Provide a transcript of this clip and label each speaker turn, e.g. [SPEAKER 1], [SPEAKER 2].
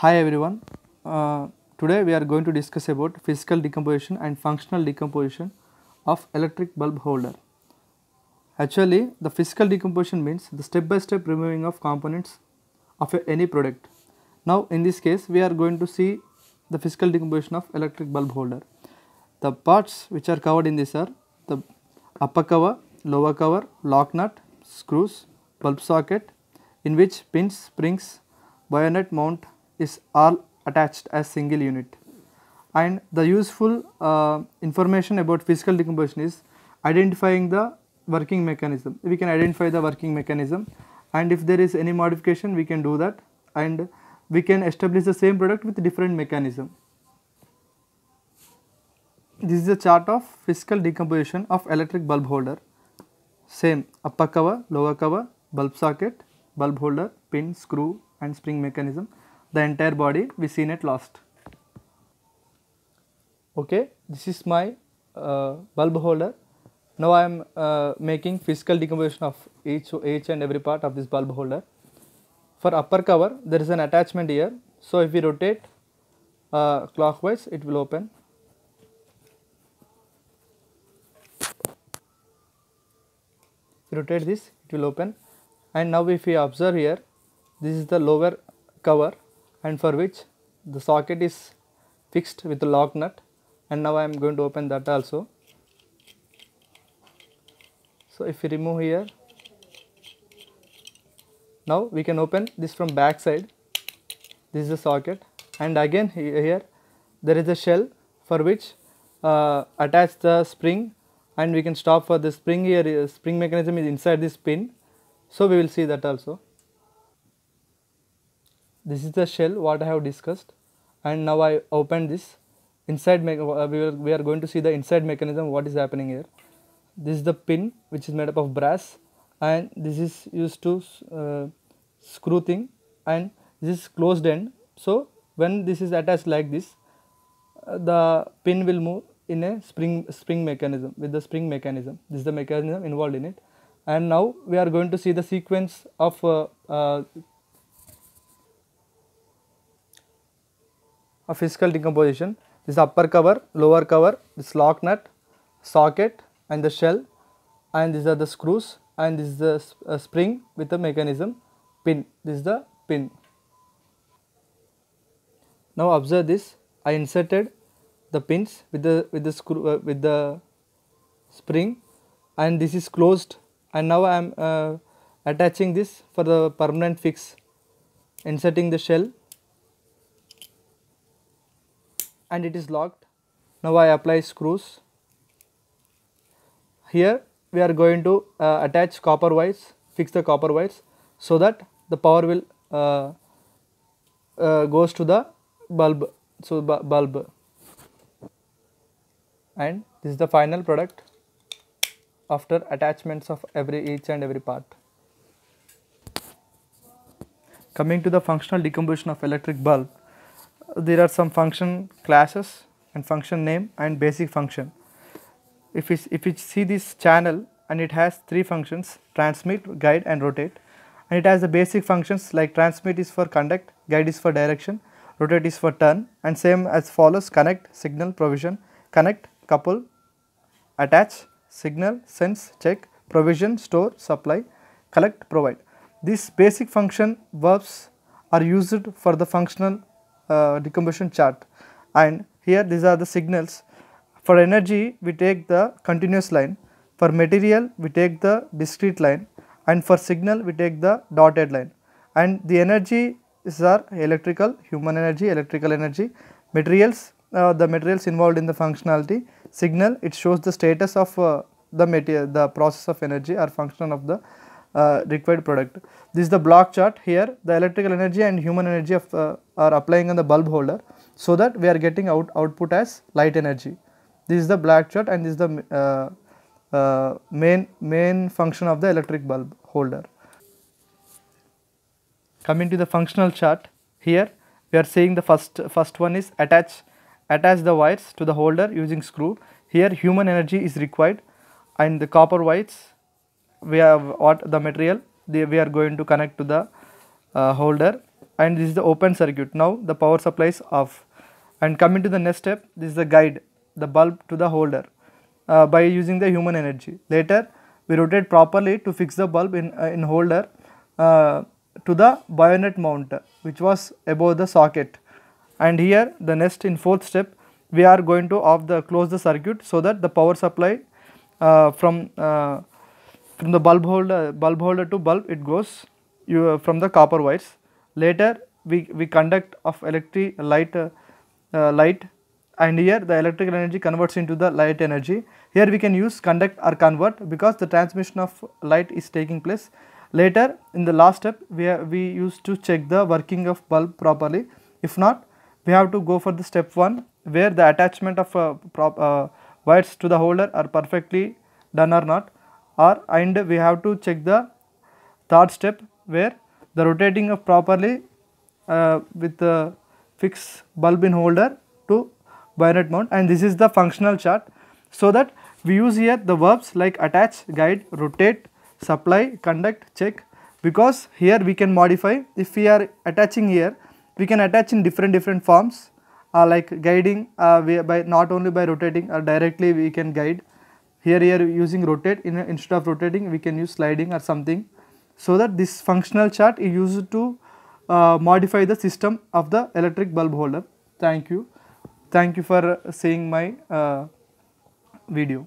[SPEAKER 1] Hi everyone, uh, today we are going to discuss about physical decomposition and functional decomposition of electric bulb holder. Actually, the physical decomposition means the step by step removing of components of any product. Now in this case, we are going to see the physical decomposition of electric bulb holder. The parts which are covered in this are the upper cover, lower cover, lock nut, screws, bulb socket, in which pins, springs, bayonet mount is all attached as single unit and the useful uh, information about physical decomposition is identifying the working mechanism. We can identify the working mechanism and if there is any modification we can do that and we can establish the same product with different mechanism. This is a chart of physical decomposition of electric bulb holder. Same upper cover, lower cover, bulb socket, bulb holder, pin, screw and spring mechanism the entire body we seen it lost. Okay, this is my uh, bulb holder. Now I am uh, making physical decomposition of each, each and every part of this bulb holder. For upper cover there is an attachment here. So if we rotate uh, clockwise it will open. rotate this it will open and now if we observe here this is the lower cover and for which the socket is fixed with the lock nut and now I am going to open that also. So if we remove here, now we can open this from back side, this is the socket and again here there is a shell for which uh, attach the spring and we can stop for the spring here, spring mechanism is inside this pin. So we will see that also this is the shell what I have discussed and now I open this inside uh, we are, going to see the inside mechanism what is happening here this is the pin which is made up of brass and this is used to uh, screw thing and this is closed end so when this is attached like this uh, the pin will move in a spring spring mechanism with the spring mechanism this is the mechanism involved in it and now we are going to see the sequence of uh, uh of physical decomposition. This upper cover, lower cover, this lock nut, socket and the shell and these are the screws and this is the sp spring with the mechanism pin. This is the pin. Now observe this. I inserted the pins with the with the screw uh, with the spring and this is closed and now I am uh, attaching this for the permanent fix inserting the shell and it is locked. Now I apply screws. Here we are going to uh, attach copper wires, fix the copper wires so that the power will uh, uh, goes to the bulb. So bu bulb and this is the final product after attachments of every each and every part. Coming to the functional decomposition of electric bulb, so there are some function classes and function name and basic function. If we, if we see this channel and it has three functions transmit, guide and rotate and it has the basic functions like transmit is for conduct, guide is for direction, rotate is for turn and same as follows connect, signal, provision, connect, couple, attach, signal, sense, check, provision, store, supply, collect, provide. These basic function verbs are used for the functional uh, decomposition chart and here these are the signals for energy we take the continuous line for material we take the discrete line and for signal we take the dotted line and the energy is our electrical human energy electrical energy materials uh, the materials involved in the functionality signal it shows the status of uh, the material the process of energy or function of the uh, required product. This is the block chart here the electrical energy and human energy of, uh, are applying on the bulb holder so that we are getting out output as light energy. This is the black chart and this is the uh, uh main, main function of the electric bulb holder. Coming to the functional chart here we are seeing the first, first one is attach, attach the wires to the holder using screw. Here human energy is required and the copper wires we have what the material we are going to connect to the uh, holder and this is the open circuit now the power supply is off and coming to the next step this is the guide the bulb to the holder uh, by using the human energy later we rotate properly to fix the bulb in, uh, in holder uh, to the bayonet mount which was above the socket and here the next in fourth step we are going to off the close the circuit so that the power supply uh, from uh, from the bulb holder bulb holder to bulb it goes you, uh, from the copper wires later we, we conduct of electric light uh, uh, light and here the electrical energy converts into the light energy here we can use conduct or convert because the transmission of light is taking place later in the last step we have, we used to check the working of bulb properly if not we have to go for the step 1 where the attachment of uh, prop, uh, wires to the holder are perfectly done or not or and we have to check the third step where the rotating of properly uh, with the fixed bulb in holder to bayonet mount and this is the functional chart so that we use here the verbs like attach, guide, rotate, supply, conduct, check because here we can modify if we are attaching here we can attach in different different forms uh, like guiding uh, by not only by rotating or uh, directly we can guide here we are using rotate in, instead of rotating we can use sliding or something so that this functional chart is used to uh, modify the system of the electric bulb holder thank you thank you for seeing my uh, video